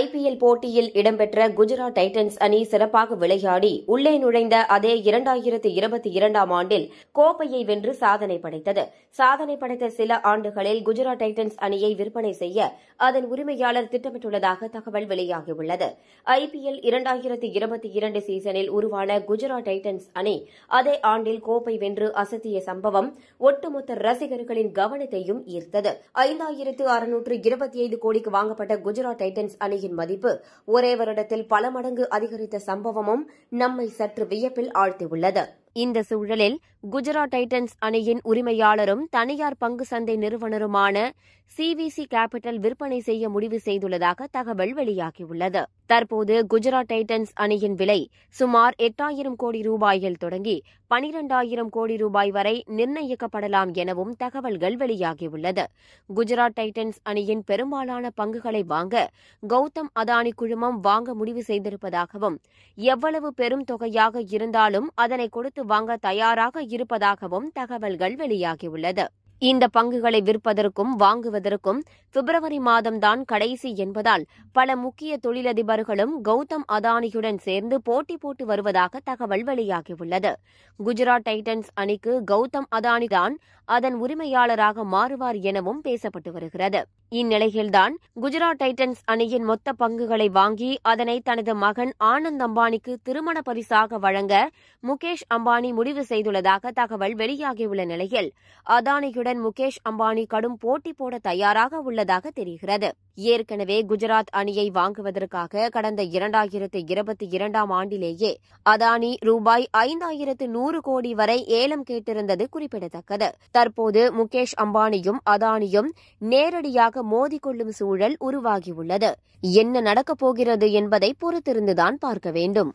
IPL போட்டியில் இடம்பெற்ற Gujarat Titans அணி சிறப்பாக விளையாடி உள்ளே நுழைந்த அதே இரண்டாயிரத்து இருபத்தி இரண்டாம் ஆண்டில் கோப்பையை வென்று சாதனை படைத்தது சாதனை படைத்த சில ஆண்டுகளில் குஜராத் டைட்டன்ஸ் அணியை விற்பனை செய்ய அதன் உரிமையாளர் திட்டமிட்டுள்ளதாக தகவல் வெளியாகியுள்ளது ஐபிஎல் இரண்டாயிரத்து இருபத்தி இரண்டு சீசனில் உருவான குஜராத் டைட்டன்ஸ் அணி அதே ஆண்டில் கோப்பை வென்று அசத்திய சம்பவம் ஒட்டுமொத்த ரசிகர்களின் கவனத்தையும் ஈர்த்தது ஐந்தாயிரத்து அறுநூற்று இருபத்தி ஐந்து கோடிக்கு வாங்கப்பட்ட குஜராத் டைட்டன்ஸ் அணி மணியின் மதிப்பு ஒரே வருடத்தில் பல மடங்கு அதிகரித்த சம்பவமும் நம்மை சற்று வியப்பில் ஆழ்த்தியுள்ளது இந்த சூழலில் குஜராத் டைட்டன்ஸ் அணியின் உரிமையாளரும் தனியார் பங்கு சந்தை நிறுவனருமான சிவிசி கேபிட்டல் விற்பனை செய்ய முடிவு செய்துள்ளதாக தகவல் வெளியாகியுள்ளது தற்போது குஜராத் டைட்டன்ஸ் அணியின் விலை சுமார் எட்டாயிரம் கோடி ரூபாயில் தொடங்கி பனிரெண்டாயிரம் கோடி ரூபாய் வரை நிர்ணயிக்கப்படலாம் எனவும் தகவல்கள் வெளியாகியுள்ளது குஜராத் டைட்டன்ஸ் அணியின் பெரும்பாலான பங்குகளை வாங்க கௌதம் அதானி குழுமம் வாங்க முடிவு செய்திருப்பதாகவும் எவ்வளவு பெரும் தொகையாக இருந்தாலும் அதனை கொடுத்து பங்கு வாங்க தயாராக இருப்பதாகவும் தகவல்கள் வெளியாகியுள்ளது இந்த பங்குகளை விற்பதற்கும் வாங்குவதற்கும் பிப்ரவரி மாதம்தான் கடைசி என்பதால் பல முக்கிய தொழிலதிபர்களும் கௌதம் அதானியுடன் சேர்ந்து போட்டி போட்டு வருவதாக தகவல் வெளியாகியுள்ளது குஜராத் டைட்டன்ஸ் அணிக்கு கௌதம் அதானிதான் அதன் உரிமையாளராக மாறுவார் எனவும் பேசப்பட்டு வருகிறது இந்நிலையில்தான் குஜராத் டைட்டன்ஸ் அணியின் மொத்த பங்குகளை வாங்கி அதனை தனது மகன் ஆனந்த் அம்பானிக்கு திருமண பரிசாக வழங்க முகேஷ் அம்பானி முடிவு செய்துள்ளதாக தகவல் வெளியாகியுள்ள நிலையில் அதானியுடன் முகேஷ் அம்பானி கடும் போட்டி போட தயாராக உள்ளதாக தெரிகிறது ஏற்கனவே குஜராத் அணியை வாங்குவதற்காக கடந்த இரண்டாயிரத்து இருபத்தி இரண்டாம் ஆண்டிலேயே அதானி ரூபாய் ஐந்தாயிரத்து நூறு கோடி வரை ஏலம் கேட்டிருந்தது குறிப்பிடத்தக்கது தற்போது முகேஷ் அம்பானியும் அதானியும் நேரடியாக மோதிக்கொள்ளும் சூழல் உருவாகியுள்ளது என்ன நடக்கப் போகிறது என்பதை பொறுத்திருந்துதான் பார்க்க வேண்டும்